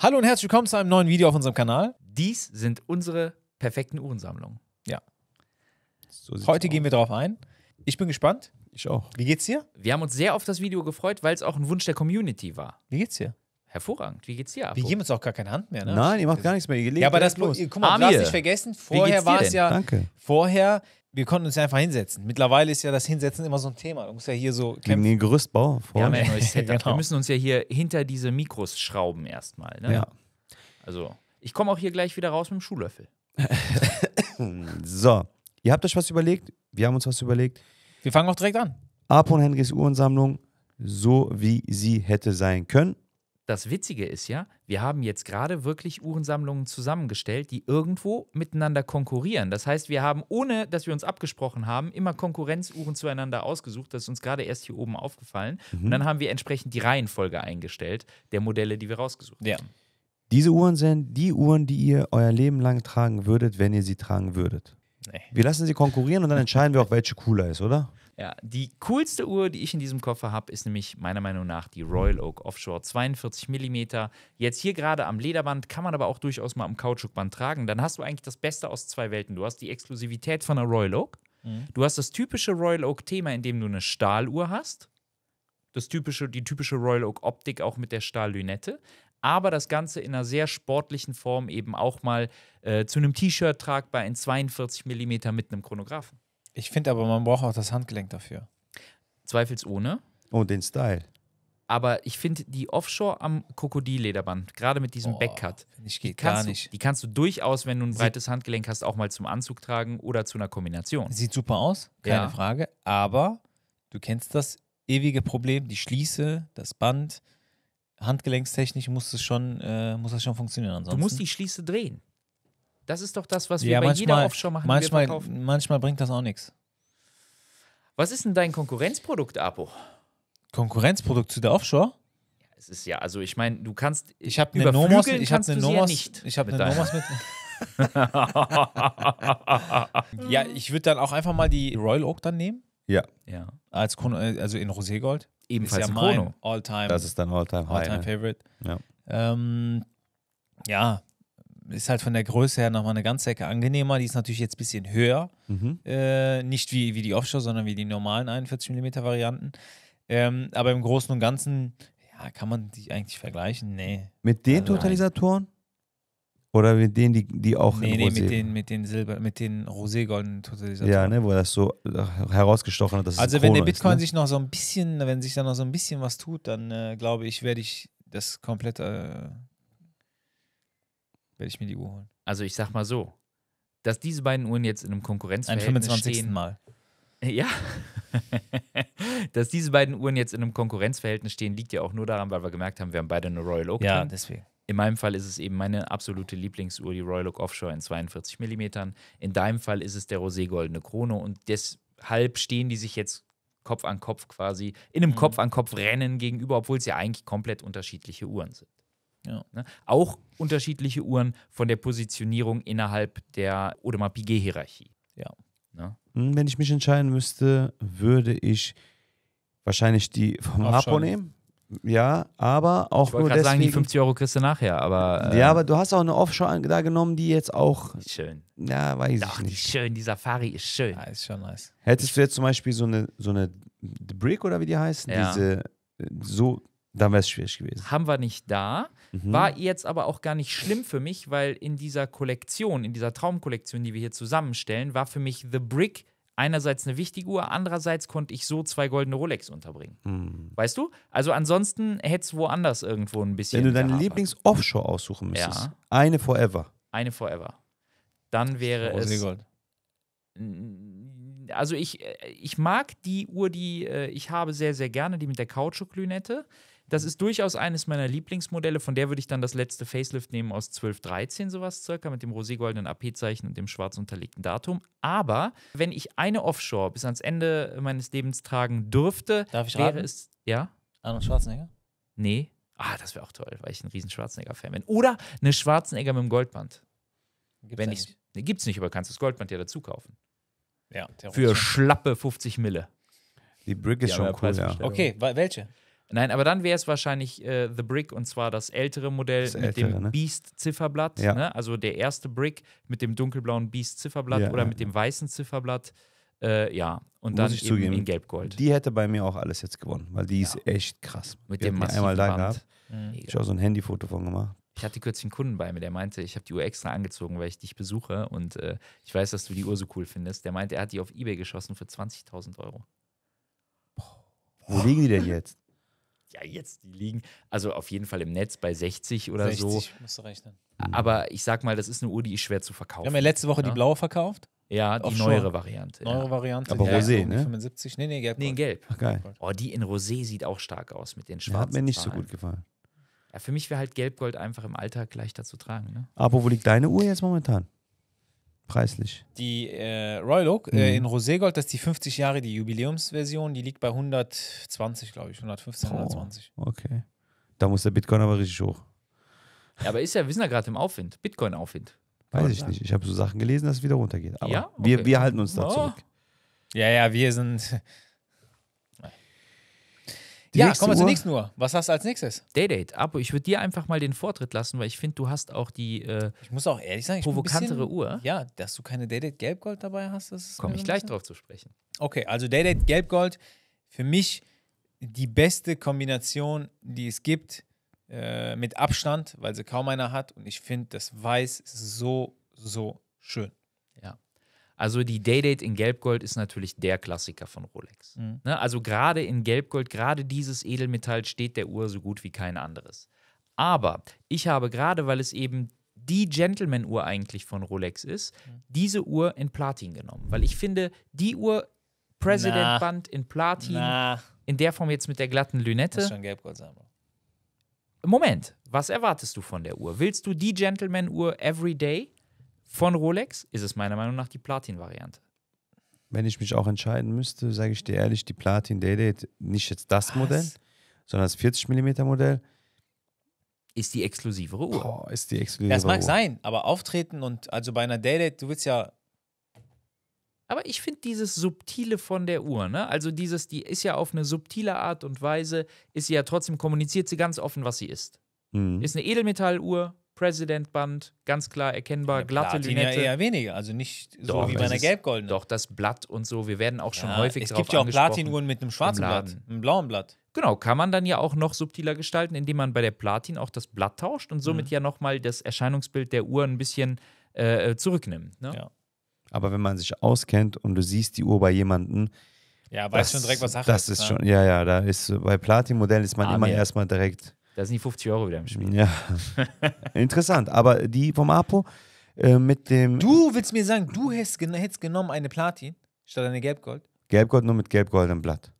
Hallo und herzlich willkommen zu einem neuen Video auf unserem Kanal. Dies sind unsere perfekten Uhrensammlungen. Ja. So Heute gehen wir drauf ein. Ich bin gespannt. Ich auch. Wie geht's dir? Wir haben uns sehr auf das Video gefreut, weil es auch ein Wunsch der Community war. Wie geht's dir? Hervorragend. Wie geht's dir? Abo? Wir geben uns auch gar keine Hand mehr. Ne? Nein, ihr macht gar nichts mehr. Ihr legt ja, aber das bloß. Guck mal, Amir, nicht vergessen. Vorher war es ja. Danke. Vorher wir konnten uns ja einfach hinsetzen. Mittlerweile ist ja das Hinsetzen immer so ein Thema. Du musst ja hier so kämpfen. Nee, Gerüstbau. Vor. Ja, genau. Wir müssen uns ja hier hinter diese Mikros schrauben erstmal. Ne? Ja. Also, ich komme auch hier gleich wieder raus mit dem Schuhlöffel. so, ihr habt euch was überlegt. Wir haben uns was überlegt. Wir fangen auch direkt an. Apon Henrys Uhrensammlung, so wie sie hätte sein können. Das Witzige ist ja, wir haben jetzt gerade wirklich Uhrensammlungen zusammengestellt, die irgendwo miteinander konkurrieren. Das heißt, wir haben, ohne dass wir uns abgesprochen haben, immer Konkurrenzuhren zueinander ausgesucht. Das ist uns gerade erst hier oben aufgefallen. Mhm. Und dann haben wir entsprechend die Reihenfolge eingestellt der Modelle, die wir rausgesucht ja. haben. Diese Uhren sind die Uhren, die ihr euer Leben lang tragen würdet, wenn ihr sie tragen würdet. Nee. Wir lassen sie konkurrieren und dann entscheiden wir auch, welche cooler ist, oder? Ja, die coolste Uhr, die ich in diesem Koffer habe, ist nämlich meiner Meinung nach die Royal Oak Offshore 42 mm. Jetzt hier gerade am Lederband, kann man aber auch durchaus mal am Kautschukband tragen. Dann hast du eigentlich das Beste aus zwei Welten. Du hast die Exklusivität von der Royal Oak. Mhm. Du hast das typische Royal Oak Thema, in dem du eine Stahluhr hast. Das typische, die typische Royal Oak Optik auch mit der Stahllünette aber das Ganze in einer sehr sportlichen Form eben auch mal äh, zu einem T-Shirt tragbar in 42 mm mit einem Chronographen. Ich finde aber, man braucht auch das Handgelenk dafür. Zweifelsohne. Und oh, den Style. Aber ich finde die Offshore am Krokodillederband, gerade mit diesem oh, Backcut, ich geht gar nicht. Du, die kannst du durchaus, wenn du ein breites Sieht Handgelenk hast, auch mal zum Anzug tragen oder zu einer Kombination. Sieht super aus, keine ja. Frage. Aber du kennst das ewige Problem, die Schließe, das Band. Handgelenkstechnisch muss es schon, äh, muss das schon funktionieren. Ansonsten. Du musst die Schließe drehen. Das ist doch das, was wir ja, bei manchmal, jeder Offshore machen. Manchmal, manchmal bringt das auch nichts. Was ist denn dein Konkurrenzprodukt, Apo? Konkurrenzprodukt zu der Offshore? Ja, es ist ja, also ich meine, du kannst. Ich habe eine Nomos, ich habe eine Nomos, nicht ich habe eine Nomos mit. ja, ich würde dann auch einfach mal die Royal Oak dann nehmen. Ja. Ja. Als Kon also in Roségold. Ebenfalls ist ja mein All-Time. Das ist dein All-Time all ne? Favorite. Ja. Ähm, ja, ist halt von der Größe her nochmal eine ganze Ecke angenehmer. Die ist natürlich jetzt ein bisschen höher. Mhm. Äh, nicht wie, wie die Offshore, sondern wie die normalen 41 mm Varianten. Ähm, aber im Großen und Ganzen, ja, kann man die eigentlich vergleichen? Nee. Mit den also Totalisatoren? Oder mit denen, die, die auch nee, in nee, Rosé... Nee, mit den, mit den den roségoldenen Totalisatoren. Ja, ne, wo das so äh, herausgestochen hat, dass Also wenn der Bitcoin ist, ne? sich noch so ein bisschen, wenn sich da noch so ein bisschen was tut, dann äh, glaube ich, werde ich das komplett äh, werde ich mir die Uhr holen. Also ich sag mal so, dass diese beiden Uhren jetzt in einem Konkurrenzverhältnis stehen. Ein 25. Stehen, Mal. Ja. dass diese beiden Uhren jetzt in einem Konkurrenzverhältnis stehen, liegt ja auch nur daran, weil wir gemerkt haben, wir haben beide eine Royal Oak. Ja, drin. deswegen. In meinem Fall ist es eben meine absolute Lieblingsuhr, die Royal Oak Offshore in 42 mm. In deinem Fall ist es der Rosé Goldene Krone und deshalb stehen die sich jetzt Kopf an Kopf quasi in einem mhm. Kopf an Kopf Rennen gegenüber, obwohl es ja eigentlich komplett unterschiedliche Uhren sind. Ja. Ne? Auch unterschiedliche Uhren von der Positionierung innerhalb der Audemars Piguet-Hierarchie. Ja. ja. Ne? Hm, wenn ich mich entscheiden müsste, würde ich wahrscheinlich die vom Harpo nehmen. Ja, aber auch ich nur deswegen. sagen, die 50 Euro kriegst du nachher, aber. Äh, ja, aber du hast auch eine Offshore da genommen, die jetzt auch. Schön. Ja, weiß Doch, ich nicht. Die schön, die Safari ist schön. Ja, ist schon nice. Hättest du jetzt zum Beispiel so eine, so eine The Brick oder wie die heißen? Ja. Diese, äh, so dann wäre es schwierig gewesen. Haben wir nicht da. Mhm. War jetzt aber auch gar nicht schlimm für mich, weil in dieser Kollektion, in dieser Traumkollektion, die wir hier zusammenstellen, war für mich The Brick einerseits eine wichtige Uhr, andererseits konnte ich so zwei goldene Rolex unterbringen. Mhm. Weißt du? Also ansonsten hätte es woanders irgendwo ein bisschen. Wenn du deine Lieblings-Offshore aussuchen müsstest, ja. eine Forever. Eine Forever. Dann wäre Rosy es. Gold. Also ich, äh, ich mag die Uhr, die äh, ich habe, sehr, sehr gerne, die mit der Kautschuklünette. Das ist durchaus eines meiner Lieblingsmodelle. Von der würde ich dann das letzte Facelift nehmen aus 1213, sowas circa, mit dem roségoldenen AP-Zeichen und dem schwarz unterlegten Datum. Aber wenn ich eine Offshore bis ans Ende meines Lebens tragen dürfte, wäre raten? es. Ja? Arnold Schwarzenegger? Nee. Ah, das wäre auch toll, weil ich ein riesen Schwarzenegger-Fan bin. Oder eine Schwarzenegger mit einem Goldband. Gibt's wenn ich's, nee, gibt's nicht, aber kannst du das Goldband ja dazu kaufen. Ja, Für schlappe 50 Mille. Die Brick ist ja, schon cool, ja. Okay, welche? Nein, aber dann wäre es wahrscheinlich äh, The Brick und zwar das ältere Modell das ältere, mit dem ne? Beast-Zifferblatt. Ja. Ne? Also der erste Brick mit dem dunkelblauen Beast-Zifferblatt ja, oder mit dem weißen Zifferblatt. Äh, ja, und Muss dann ich eben zugeben, in Gelbgold. Die hätte bei mir auch alles jetzt gewonnen, weil die ist echt krass. Mit Wir dem massiven einmal da gehabt. Mhm. Ich habe so ein Handyfoto von gemacht. Ich hatte kürzlich einen Kunden bei mir, der meinte, ich habe die Uhr extra angezogen, weil ich dich besuche und äh, ich weiß, dass du die Uhr so cool findest. Der meinte, er hat die auf Ebay geschossen für 20.000 Euro. Boah. Wo liegen die denn jetzt? ja, jetzt, die liegen, also auf jeden Fall im Netz bei 60 oder 60, so. musst du rechnen. Aber ich sag mal, das ist eine Uhr, die ist schwer zu verkaufen. Wir haben ja letzte Woche ja? die ne? blaue verkauft. Ja, die neuere Variante. Neuere Variante. Aber Rosé, ja, Rosé, ne? 75. Nee, nee, gelb. Nee, gelb. Ach, geil. Oh, die in Rosé sieht auch stark aus mit den schwarzen. Ja, hat mir nicht Zahlen. so gut gefallen. Ja, für mich wäre halt Gelbgold einfach im Alltag leichter zu tragen. Ne? Aber wo liegt deine Uhr jetzt momentan? preislich. Die äh, Royal Oak äh, mhm. äh, in Roségold, das ist die 50 Jahre, die Jubiläumsversion, die liegt bei 120, glaube ich, 115, oh, 120. Okay. Da muss der Bitcoin aber richtig hoch. Ja, aber ist ja, wir sind ja gerade im Aufwind, Bitcoin-Aufwind. Weiß ich sagen. nicht. Ich habe so Sachen gelesen, dass es wieder runtergeht. Aber ja? okay. wir, wir halten uns da oh. zurück. Ja, ja, wir sind, die ja, kommen wir zur nächsten Uhr. Was hast du als nächstes? Daydate. Apo, ich würde dir einfach mal den Vortritt lassen, weil ich finde, du hast auch die äh, ich muss auch ehrlich sagen, ich provokantere bisschen, Uhr. Ja, dass du keine Daydate Gelbgold dabei hast, das Komme ich gleich drauf zu sprechen. Okay, also Daydate Gelbgold, für mich die beste Kombination, die es gibt, äh, mit Abstand, weil sie kaum einer hat. Und ich finde, das Weiß so, so schön. Also die Daydate in Gelbgold ist natürlich der Klassiker von Rolex. Mhm. Ne? Also gerade in Gelbgold, gerade dieses Edelmetall steht der Uhr so gut wie kein anderes. Aber ich habe gerade, weil es eben die Gentleman-Uhr eigentlich von Rolex ist, mhm. diese Uhr in Platin genommen. Weil ich finde, die Uhr President Band in Platin, Na. in der Form jetzt mit der glatten Lünette. Das ist schon Gelbgold sein, Moment, was erwartest du von der Uhr? Willst du die Gentleman-Uhr every day? von Rolex ist es meiner Meinung nach die Platin-Variante. Wenn ich mich auch entscheiden müsste, sage ich dir ehrlich, die Platin Daydate, nicht jetzt das Was? Modell, sondern das 40 mm Modell. Ist die exklusivere Uhr. Boah, ist die exklusivere Das mag Uhr. sein, aber auftreten und also bei einer Daydate, du willst ja. Aber ich finde dieses Subtile von der Uhr, ne? Also dieses, die ist ja auf eine subtile Art und Weise, ist sie ja trotzdem, kommuniziert sie ganz offen, was sie ist. Mhm. Ist eine Edelmetalluhr, President-Band, ganz klar erkennbar, ja, glatte Platin Lünette. Ja eher weniger, also nicht so doch, wie bei einer gelb-goldenen. Doch, das Blatt und so, wir werden auch schon ja, häufig Es gibt ja auch Platinuhren mit einem schwarzen Blatt, einem blauen Blatt. Genau, kann man dann ja auch noch subtiler gestalten, indem man bei der Platin auch das Blatt tauscht und somit mhm. ja nochmal das Erscheinungsbild der Uhr ein bisschen äh, äh zurücknimmt. Ne? Ja. Aber wenn man sich auskennt und du siehst die Uhr bei jemandem, ja, weißt schon direkt, was Sache das ist. Das ist ne? schon, ja, ja, da ist bei Platin-Modellen ist man ah, immer erstmal direkt da sind die 50 Euro wieder im Spiel. Ja. Interessant. Aber die vom Apo äh, mit dem. Du willst mir sagen, du hättest, gen hättest genommen eine Platin statt eine Gelbgold? Gelbgold nur mit gelbgoldenem Blatt.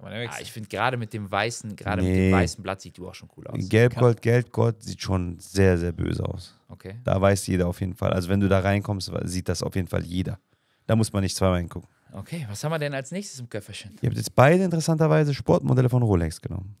Ja, ah, ich finde gerade mit dem weißen, gerade nee. mit dem weißen Blatt sieht du auch schon cool aus. Gelbgold, Gelbgold sieht schon sehr, sehr böse aus. Okay. Da weiß jeder auf jeden Fall. Also wenn du da reinkommst, sieht das auf jeden Fall jeder. Da muss man nicht zweimal hingucken. Okay, was haben wir denn als nächstes im Köfferchen? Ihr habt jetzt beide interessanterweise Sportmodelle von Rolex genommen.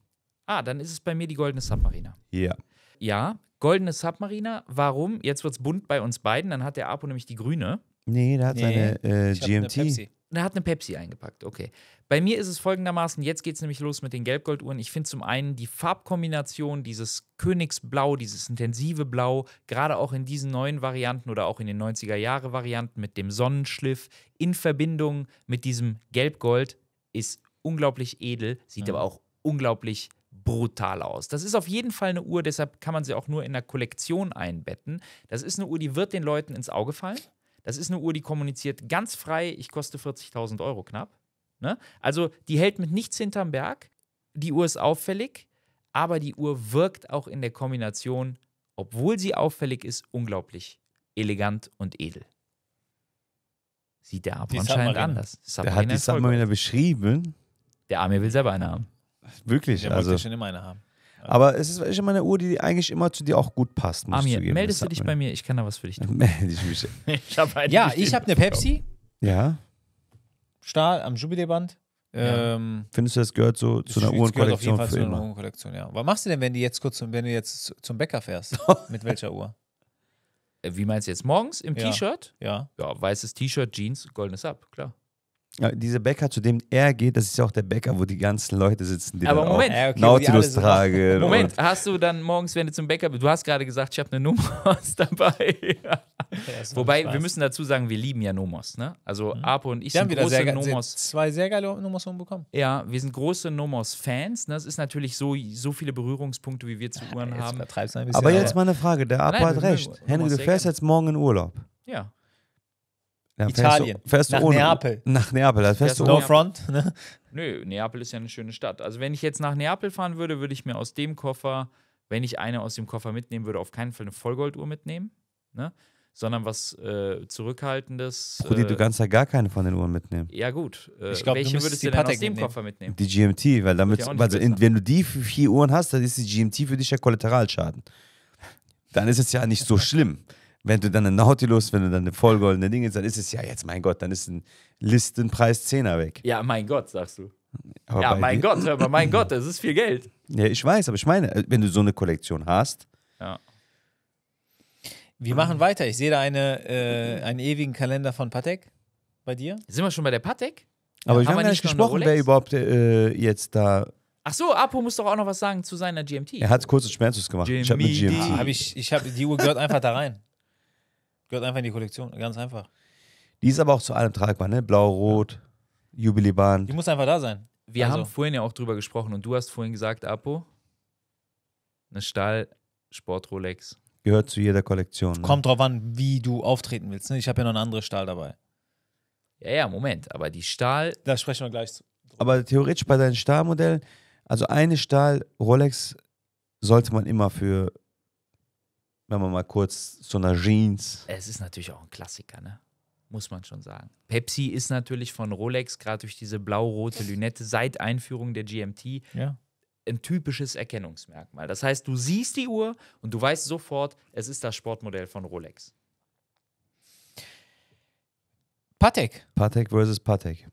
Ah, dann ist es bei mir die Goldene Submariner. Ja. Ja, Goldene Submariner. Warum? Jetzt wird es bunt bei uns beiden. Dann hat der Apo nämlich die grüne. Nee, der hat seine äh, ich eine GMT. Pepsi. Er hat eine Pepsi eingepackt, okay. Bei mir ist es folgendermaßen, jetzt geht es nämlich los mit den Gelbgolduhren. Ich finde zum einen die Farbkombination, dieses Königsblau, dieses intensive Blau, gerade auch in diesen neuen Varianten oder auch in den 90er-Jahre-Varianten mit dem Sonnenschliff in Verbindung mit diesem Gelbgold ist unglaublich edel, sieht mhm. aber auch unglaublich brutal aus. Das ist auf jeden Fall eine Uhr, deshalb kann man sie auch nur in der Kollektion einbetten. Das ist eine Uhr, die wird den Leuten ins Auge fallen. Das ist eine Uhr, die kommuniziert ganz frei, ich koste 40.000 Euro knapp. Ne? Also die hält mit nichts hinterm Berg. Die Uhr ist auffällig, aber die Uhr wirkt auch in der Kombination, obwohl sie auffällig ist, unglaublich elegant und edel. Sieht der Armin anscheinend anders. Submarine der hat die Submariner beschrieben. Der Armin will selber eine haben. Wirklich. Der also, wollte schon immer eine haben. Aber es ist immer eine Uhr, die eigentlich immer zu dir auch gut passt. Muss Amir, meldest du dich bei mir? Ich kann da was für dich tun. Melde ich mich. ich hab eine halt ja, ich habe eine Pepsi. Ja. Stahl am Jubiläband. Ja. Ähm, Findest du, das gehört so zu einer Uhrenkollektion Das gehört auf jeden Fall zu einer Uhrenkollektion, ja. Was machst du denn, wenn du jetzt kurz, wenn du jetzt zum Bäcker fährst? Mit welcher Uhr? Äh, wie meinst du jetzt morgens im ja. T-Shirt? Ja. Ja, weißes T-Shirt, Jeans, goldenes Ab, klar. Ja, dieser Bäcker, zu dem er geht, das ist ja auch der Bäcker, wo die ganzen Leute sitzen, die Aber Moment, auch Nautilus so tragen. Moment, hast du dann morgens, wenn du zum Bäcker bist, du hast gerade gesagt, ich habe eine Nomos dabei. Wobei, wir müssen dazu sagen, wir lieben ja Nomos. Ne? Also mhm. Apo und ich wir sind große sehr, Nomos. Sehr, zwei sehr geile Nomos bekommen. Ja, wir sind große Nomos-Fans. Ne? Es ist natürlich so, so viele Berührungspunkte, wie wir zu Uhren ja, haben. Aber jetzt mal eine Frage, der Apo hat recht. Henry, du fährst jetzt morgen in Urlaub. Ja. Ja, Italien. Fährst du, fährst nach ohne, Neapel. Nach Neapel, da fährst, fährst du No Front, ne? Nö, Neapel ist ja eine schöne Stadt. Also, wenn ich jetzt nach Neapel fahren würde, würde ich mir aus dem Koffer, wenn ich eine aus dem Koffer mitnehmen würde, auf keinen Fall eine Vollgolduhr mitnehmen, ne? Sondern was äh, Zurückhaltendes. Rudi, äh, du kannst ja gar keine von den Uhren mitnehmen. Ja, gut. Äh, ich glaub, welche würdest du denn Patek aus dem mitnehmen. Koffer mitnehmen? Die GMT, weil damit, ja also, in, wenn du die vier Uhren hast, dann ist die GMT für dich ja Kollateralschaden. Dann ist es ja nicht so schlimm. Wenn du dann einen Nautilus, wenn du dann eine vollgoldene Dinge, dann ist es ja jetzt, mein Gott, dann ist ein Listenpreis Zehner weg. Ja, mein Gott, sagst du. Aber ja, mein Gott, hör mal, mein Gott, das ist viel Geld. Ja, ich weiß, aber ich meine, wenn du so eine Kollektion hast. Ja. Wir machen weiter. Ich sehe da eine, äh, einen ewigen Kalender von Patek bei dir. Sind wir schon bei der Patek? Aber ja, wir haben gar nicht gesprochen, wer überhaupt äh, jetzt da. Ach so, Apo muss doch auch noch was sagen zu seiner GMT. Er hat kurz und schmerzlos gemacht. GMT. Ich habe eine GMT. Ah, hab ich ich hab, die Uhr gehört einfach da rein. Gehört einfach in die Kollektion, ganz einfach. Die ist aber auch zu allem tragbar, ne? Blau-Rot, ja. Jubiliband. Die muss einfach da sein. Wir also. haben vorhin ja auch drüber gesprochen und du hast vorhin gesagt, Apo, eine Stahl-Sport-Rolex. Gehört zu jeder Kollektion. Ne? Kommt drauf an, wie du auftreten willst. Ne? Ich habe ja noch eine andere Stahl dabei. Ja, ja, Moment, aber die Stahl. Da sprechen wir gleich. Drüber. Aber theoretisch bei deinen Stahlmodellen, also eine Stahl-Rolex sollte man immer für wenn man mal kurz zu einer Jeans. Es ist natürlich auch ein Klassiker, ne? Muss man schon sagen. Pepsi ist natürlich von Rolex, gerade durch diese blau-rote Lünette, seit Einführung der GMT, ja. ein typisches Erkennungsmerkmal. Das heißt, du siehst die Uhr und du weißt sofort, es ist das Sportmodell von Rolex. Patek. Patek versus Patek.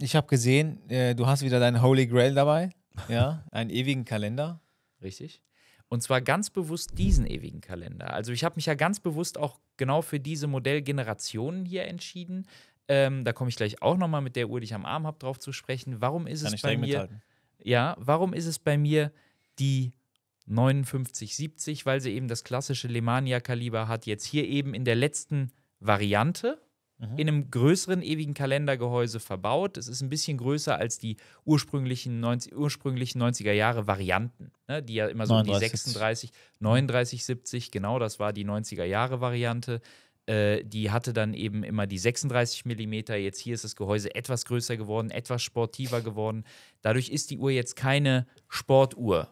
Ich habe gesehen, äh, du hast wieder deinen Holy Grail dabei. Ja, einen ewigen Kalender. Richtig. Und zwar ganz bewusst diesen ewigen Kalender. Also ich habe mich ja ganz bewusst auch genau für diese Modellgenerationen hier entschieden. Ähm, da komme ich gleich auch nochmal mit der Uhr, die ich am Arm habe, drauf zu sprechen. Warum ist Kann es bei mir? Mithalten. Ja, warum ist es bei mir die 5970, weil sie eben das klassische Lemania-Kaliber hat, jetzt hier eben in der letzten Variante, mhm. in einem größeren ewigen Kalendergehäuse verbaut. Es ist ein bisschen größer als die ursprünglichen, 90, ursprünglichen 90er Jahre Varianten, ne? die ja immer so 39. die 36, 39, 70, genau, das war die 90er Jahre Variante äh, die hatte dann eben immer die 36 mm. Jetzt hier ist das Gehäuse etwas größer geworden, etwas sportiver geworden. Dadurch ist die Uhr jetzt keine Sportuhr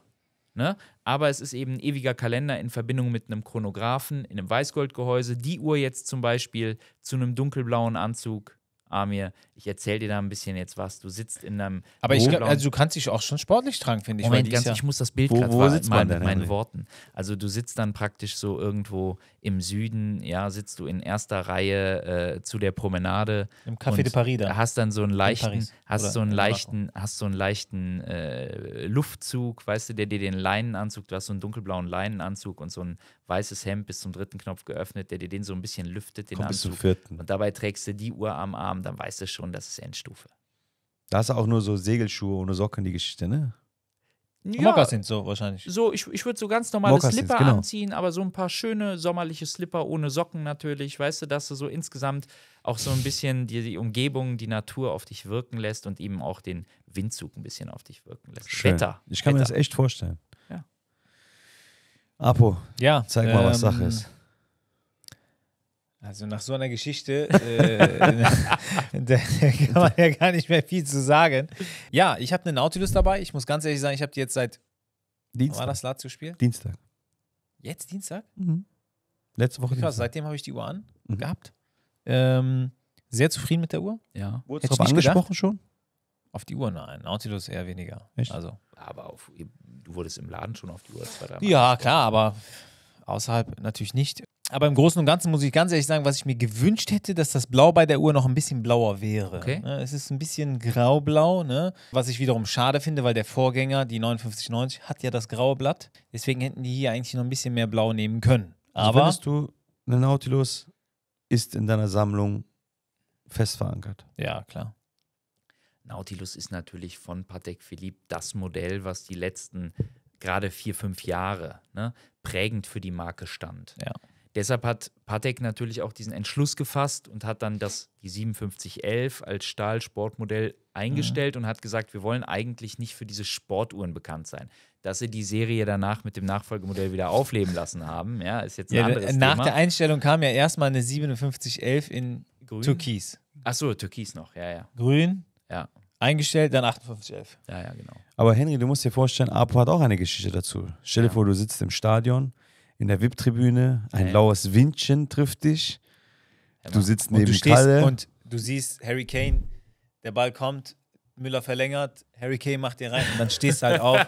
Ne? Aber es ist eben ein ewiger Kalender in Verbindung mit einem Chronographen, in einem Weißgoldgehäuse, die Uhr jetzt zum Beispiel zu einem dunkelblauen Anzug, Amir, ich erzähle dir da ein bisschen jetzt was. Du sitzt in einem. Aber ich glaube, also du kannst dich auch schon sportlich tragen, finde ich. Moment, ganz, ich muss das Bild gerade mal mit meinen Worten. Also du sitzt dann praktisch so irgendwo im Süden, ja, sitzt du in erster Reihe äh, zu der Promenade. Im Café de Paris da. Hast dann so einen leichten, hast, so einen leichten hast äh, so einen leichten, hast Luftzug, weißt du, der dir den Leinenanzug, du hast so einen dunkelblauen Leinenanzug und so einen weißes Hemd bis zum dritten Knopf geöffnet, der dir den so ein bisschen lüftet, den Komm, Anzug. Bis zum vierten. Und dabei trägst du die Uhr am Arm, dann weißt du schon, das ist Endstufe. Da hast du auch nur so Segelschuhe ohne Socken, die Geschichte, ne? Ja, sind so wahrscheinlich. So, ich, ich würde so ganz normale Mokassins, Slipper genau. anziehen, aber so ein paar schöne sommerliche Slipper ohne Socken natürlich. Weißt du, dass du so insgesamt auch so ein bisschen die, die Umgebung, die Natur auf dich wirken lässt und eben auch den Windzug ein bisschen auf dich wirken lässt. Schön. Wetter. Ich kann Wetter. mir das echt vorstellen. Apo, ja, zeig mal, ähm, was Sache ist. Also nach so einer Geschichte äh, da kann man ja gar nicht mehr viel zu sagen. Ja, ich habe eine Nautilus dabei. Ich muss ganz ehrlich sagen, ich habe die jetzt seit Dienstag. War das Lazio-Spiel? Dienstag. Jetzt Dienstag? Mhm. Letzte Woche. Krass, seitdem habe ich die Uhr an mhm. gehabt. Ähm, sehr zufrieden mit der Uhr. Ja. Wurde es angesprochen gedacht? schon? Auf die Uhr nein. Nautilus eher weniger. Echt? Also aber auf, du wurdest im Laden schon auf die Uhr zwei, Ja, klar, aber außerhalb natürlich nicht. Aber im Großen und Ganzen muss ich ganz ehrlich sagen, was ich mir gewünscht hätte, dass das Blau bei der Uhr noch ein bisschen blauer wäre. Okay. Ne, es ist ein bisschen graublau, ne? was ich wiederum schade finde, weil der Vorgänger, die 5990, hat ja das graue Blatt. Deswegen hätten die hier eigentlich noch ein bisschen mehr Blau nehmen können. Also aber also du, eine Nautilus ist in deiner Sammlung fest verankert. Ja, klar. Nautilus ist natürlich von Patek Philippe das Modell, was die letzten gerade vier, fünf Jahre ne, prägend für die Marke stand. Ja. Deshalb hat Patek natürlich auch diesen Entschluss gefasst und hat dann das, die 5711 als Stahlsportmodell eingestellt mhm. und hat gesagt, wir wollen eigentlich nicht für diese Sportuhren bekannt sein. Dass sie die Serie danach mit dem Nachfolgemodell wieder aufleben lassen haben, ja, ist jetzt ein ja, anderes Nach Thema. der Einstellung kam ja erstmal eine 5711 in Grün? Türkis. Ach so, Türkis noch, ja, ja. Grün, ja. Eingestellt, dann 5811. Ja, ja, genau. Aber Henry, du musst dir vorstellen, Apo hat auch eine Geschichte dazu. Stell dir ja. vor, du sitzt im Stadion, in der VIP-Tribüne, ein ja. laues Windchen trifft dich, ja, du genau. sitzt neben und du Kalle. Und du siehst Harry Kane, der Ball kommt, Müller verlängert, Harry Kane macht den rein und dann stehst du halt auf.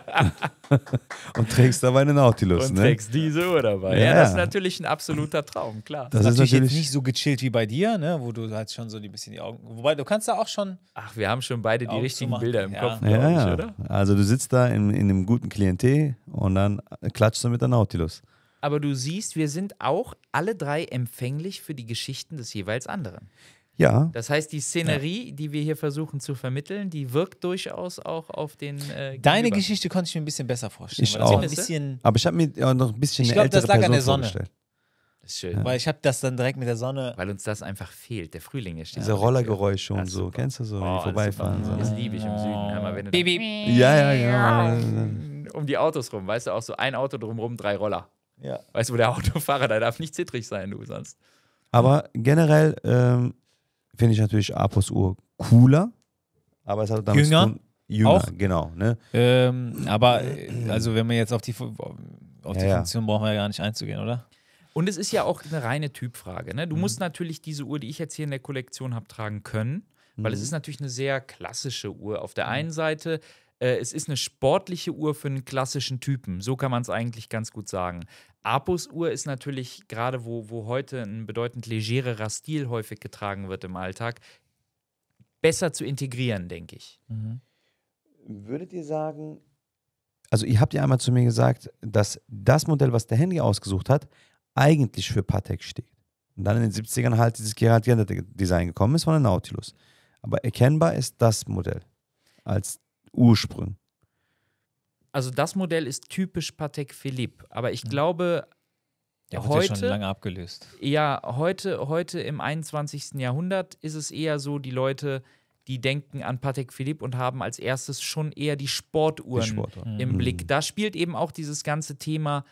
und trägst dabei einen Nautilus, und ne? trägst diese Uhr dabei. Ja. ja. das ist natürlich ein absoluter Traum, klar. Das, das ist natürlich, natürlich nicht so gechillt wie bei dir, ne? wo du halt schon so ein bisschen die Augen... Wobei, du kannst da auch schon... Ach, wir haben schon beide die, richtigen machen. Bilder im ja. Kopf, ja, ich, oder? Also du sitzt da in, in einem guten Klientel und dann klatschst du mit der Nautilus. Aber du siehst, wir sind auch alle drei empfänglich für die Geschichten des jeweils anderen. Ja. Das heißt, die Szenerie, ja. die wir hier versuchen zu vermitteln, die wirkt durchaus auch auf den. Äh, Deine Geschichte konnte ich mir ein bisschen besser vorstellen. Ich auch. Aber ich habe mir ja noch ein bisschen ich glaub, eine ältere das lag Person an der Sonne. Das ist schön. Ja. Weil ich habe das dann direkt mit der Sonne. Weil uns das einfach fehlt. Der Frühling ist. Diese Rollergeräusche und so. Super. Kennst du so, oh, vorbeifahren? So. Das liebe ich im Süden. Einmal, wenn du ja, ja, ja. Um die Autos rum, weißt du, auch so ein Auto drumrum, drei Roller. Ja. Weißt du, wo der Autofahrer, da darf nicht zittrig sein, du sonst. Aber generell ähm, finde ich natürlich Apos Uhr cooler, aber es hat damit Jünger? zu Jünger, auch? genau. Ne? Ähm, aber äh, also wenn man jetzt auf die, auf die ja, Funktion ja. brauchen wir ja gar nicht einzugehen, oder? Und es ist ja auch eine reine Typfrage. Ne? Du mhm. musst natürlich diese Uhr, die ich jetzt hier in der Kollektion habe, tragen können, weil mhm. es ist natürlich eine sehr klassische Uhr. Auf der mhm. einen Seite äh, es ist eine sportliche Uhr für einen klassischen Typen. So kann man es eigentlich ganz gut sagen. Apus-Uhr ist natürlich gerade, wo, wo heute ein bedeutend legererer Stil häufig getragen wird im Alltag, besser zu integrieren, denke ich. Mhm. Würdet ihr sagen, also ihr habt ja einmal zu mir gesagt, dass das Modell, was der Handy ausgesucht hat, eigentlich für Patek steht. Und dann in den 70ern halt dieses Gerard Gender Design gekommen ist von der Nautilus. Aber erkennbar ist das Modell als Ursprung. Also das Modell ist typisch Patek Philippe, aber ich glaube der wird heute ja schon lange abgelöst. Ja, heute heute im 21. Jahrhundert ist es eher so, die Leute die denken an Patek Philipp und haben als erstes schon eher die Sportuhren, die Sportuhren. im mhm. Blick. Da spielt eben auch dieses ganze Thema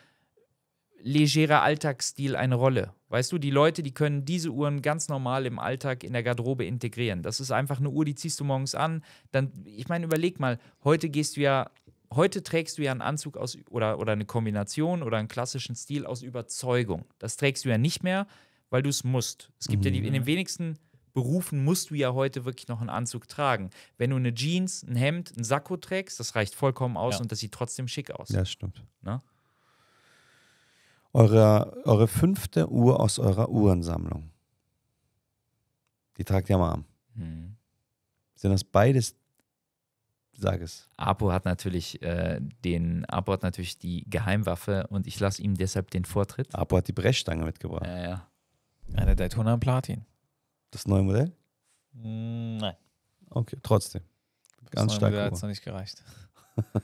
legerer Alltagsstil eine Rolle. Weißt du, die Leute, die können diese Uhren ganz normal im Alltag in der Garderobe integrieren. Das ist einfach eine Uhr, die ziehst du morgens an. Dann, ich meine, überleg mal, heute gehst du ja heute trägst du ja einen Anzug aus oder, oder eine Kombination oder einen klassischen Stil aus Überzeugung. Das trägst du ja nicht mehr, weil du es musst. Es gibt mhm. ja die, in den mhm. wenigsten Berufen musst du ja heute wirklich noch einen Anzug tragen. Wenn du eine Jeans, ein Hemd, ein Sakko trägst, das reicht vollkommen aus ja. und das sieht trotzdem schick aus. Ja, stimmt. Na? Eure, eure fünfte Uhr aus eurer Uhrensammlung. Die tragt ihr am Arm. Hm. Sind das beides Sag es. Apo hat natürlich äh, den Apo hat natürlich die Geheimwaffe und ich lasse ihm deshalb den Vortritt. Apo hat die Brechstange mitgebracht. Ja, ja. Eine Daytona Platin. Das neue Modell? Mm, nein. Okay, trotzdem. Ganz das stark. Das hat es noch nicht gereicht.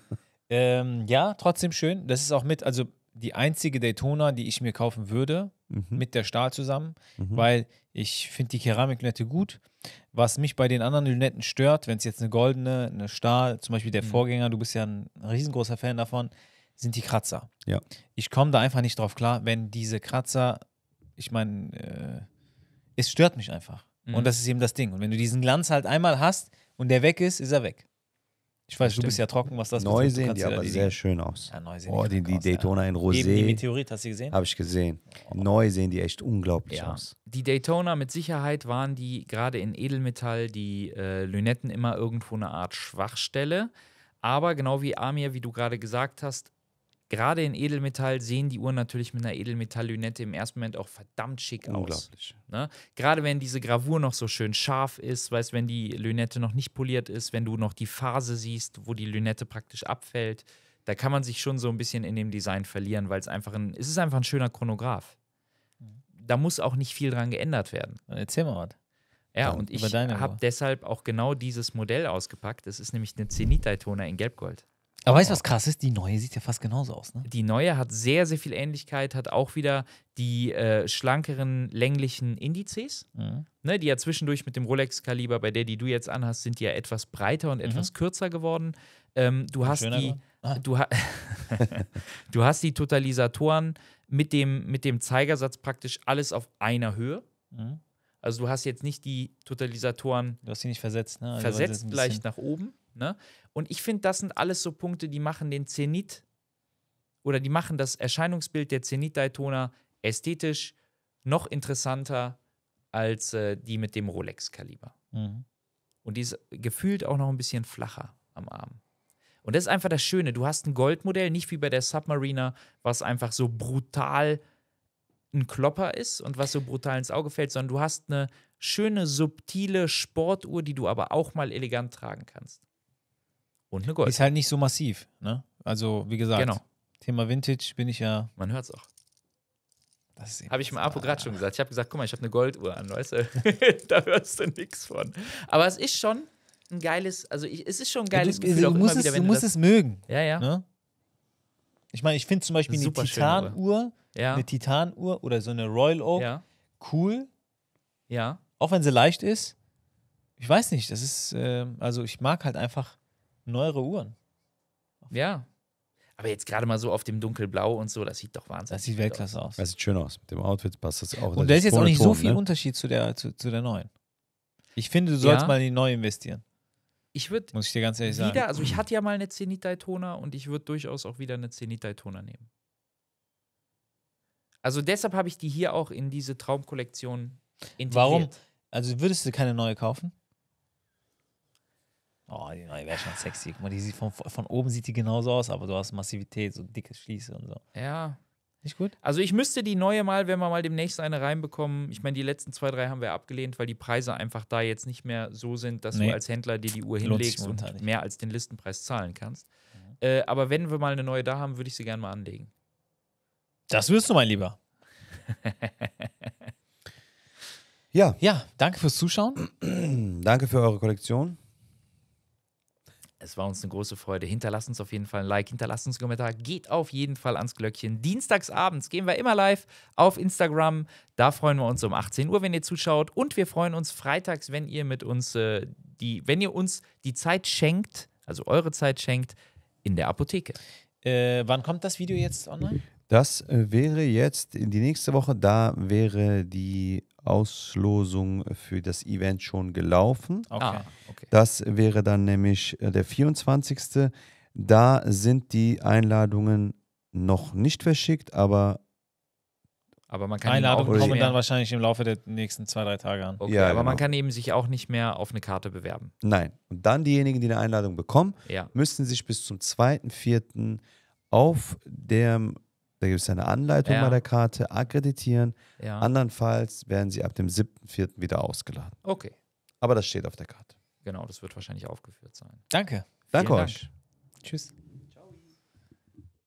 ähm, ja, trotzdem schön. Das ist auch mit, also die einzige Daytona, die ich mir kaufen würde, mhm. mit der Stahl zusammen, mhm. weil ich finde die Keramiknette gut. Was mich bei den anderen Lünetten stört, wenn es jetzt eine goldene, eine Stahl, zum Beispiel der mhm. Vorgänger, du bist ja ein riesengroßer Fan davon, sind die Kratzer. Ja. Ich komme da einfach nicht drauf klar, wenn diese Kratzer, ich meine, äh, es stört mich einfach. Mhm. Und das ist eben das Ding. Und wenn du diesen Glanz halt einmal hast und der weg ist, ist er weg. Ich weiß, Stimmt. du bist ja trocken, was das Neu sehen die aber die sehr schön aus. Ja, neu sehen oh, die, die aus, Daytona ja. in Rosé. Die, die Meteorit, hast du gesehen? Habe ich gesehen. Oh. Neu sehen die echt unglaublich ja. aus. Die Daytona mit Sicherheit waren die gerade in Edelmetall die äh, Lünetten immer irgendwo eine Art Schwachstelle. Aber genau wie Amir, wie du gerade gesagt hast, Gerade in Edelmetall sehen die Uhren natürlich mit einer Edelmetalllünette im ersten Moment auch verdammt schick Unglaublich. aus. Ne? Gerade wenn diese Gravur noch so schön scharf ist, weißt wenn die Lünette noch nicht poliert ist, wenn du noch die Phase siehst, wo die Lünette praktisch abfällt, da kann man sich schon so ein bisschen in dem Design verlieren, weil es einfach ein, es ist einfach ein schöner Chronograph. Da muss auch nicht viel dran geändert werden. Erzähl mal was. Ja, und ich habe deshalb auch genau dieses Modell ausgepackt. Es ist nämlich eine Zenit-Daytona in Gelbgold. Aber weißt du, was krass ist? Die neue sieht ja fast genauso aus, ne? Die neue hat sehr, sehr viel Ähnlichkeit, hat auch wieder die äh, schlankeren, länglichen Indizes. Mhm. Ne, die ja zwischendurch mit dem Rolex-Kaliber, bei der, die du jetzt anhast, sind die ja etwas breiter und mhm. etwas kürzer geworden. Ähm, du, hast die, ah. du, ha du hast die Totalisatoren mit dem, mit dem Zeigersatz praktisch alles auf einer Höhe. Mhm. Also du hast jetzt nicht die Totalisatoren. Du hast sie nicht versetzt, ne? Also, versetzt leicht nach oben. Ne? Und ich finde, das sind alles so Punkte, die machen den Zenit oder die machen das Erscheinungsbild der Zenit-Daytona ästhetisch noch interessanter als äh, die mit dem Rolex-Kaliber. Mhm. Und die ist gefühlt auch noch ein bisschen flacher am Arm. Und das ist einfach das Schöne. Du hast ein Goldmodell, nicht wie bei der Submariner, was einfach so brutal ein Klopper ist und was so brutal ins Auge fällt, sondern du hast eine schöne, subtile Sportuhr, die du aber auch mal elegant tragen kannst und eine Gold. Ist halt nicht so massiv, ne? Also, wie gesagt, genau. Thema Vintage bin ich ja. Man hört's auch. Habe ich im Apo gerade schon gesagt. Ich habe gesagt, guck mal, ich habe eine Golduhr an, weißt du? da hörst du nichts von. Aber es ist schon ein geiles, also ich, es ist schon ein geiles ja, du, Gefühl. Du musst, es, wieder, du musst es mögen. Ja, ja. Ne? Ich meine, ich finde zum Beispiel eine Titanuhr, ja. eine Titanuhr oder so eine Royal Oak ja. cool. Ja. Auch wenn sie leicht ist. Ich weiß nicht, das ist, äh, also ich mag halt einfach neuere Uhren. Ja. Aber jetzt gerade mal so auf dem dunkelblau und so, das sieht doch wahnsinnig aus. Das sieht Weltklasse aus. Das sieht schön aus. Mit dem Outfit passt das auch. Und da ist jetzt auch nicht so viel ne? Unterschied zu der, zu, zu, der neuen. Ich finde, du sollst ja. mal in die neue investieren. Ich würde. Muss ich dir ganz ehrlich wieder, sagen. Also, ich hatte ja mal eine Zenit Daytona und ich würde durchaus auch wieder eine Zenit Daytona nehmen. Also, deshalb habe ich die hier auch in diese Traumkollektion integriert. Warum? Also, würdest du keine neue kaufen? Oh, die neue wäre schon sexy. Guck mal, die sieht von, von oben sieht die genauso aus, aber du hast Massivität, so dicke Schließe und so. Ja. Nicht gut? Also ich müsste die neue mal, wenn wir mal demnächst eine reinbekommen, ich meine, die letzten zwei, drei haben wir abgelehnt, weil die Preise einfach da jetzt nicht mehr so sind, dass nee. du als Händler dir die Uhr hinlegst und nicht. mehr als den Listenpreis zahlen kannst. Ja. Mhm. Äh, aber wenn wir mal eine neue da haben, würde ich sie gerne mal anlegen. Das wirst du, mein Lieber. ja. Ja, danke fürs Zuschauen. danke für eure Kollektion. Es war uns eine große Freude. Hinterlasst uns auf jeden Fall ein Like, hinterlasst uns einen Kommentar. Geht auf jeden Fall ans Glöckchen. Dienstagsabends gehen wir immer live auf Instagram. Da freuen wir uns um 18 Uhr, wenn ihr zuschaut. Und wir freuen uns freitags, wenn ihr mit uns äh, die, wenn ihr uns die Zeit schenkt, also eure Zeit schenkt, in der Apotheke. Äh, wann kommt das Video jetzt online? Das äh, wäre jetzt die nächste Woche, da wäre die Auslosung für das Event schon gelaufen. Okay. Ah, ah okay. Das wäre dann nämlich äh, der 24. Da sind die Einladungen noch nicht verschickt, aber aber man kann Einladungen kommen dann wahrscheinlich im Laufe der nächsten zwei, drei Tage an. Okay, ja, aber genau. man kann eben sich auch nicht mehr auf eine Karte bewerben. Nein. Und dann diejenigen, die eine Einladung bekommen, ja. müssen sich bis zum 2.4. auf dem da gibt es eine Anleitung ja. bei der Karte, akkreditieren. Ja. Andernfalls werden sie ab dem 7.4. wieder ausgeladen. Okay. Aber das steht auf der Karte. Genau, das wird wahrscheinlich aufgeführt sein. Danke. Danke Vielen euch. Dank. Tschüss.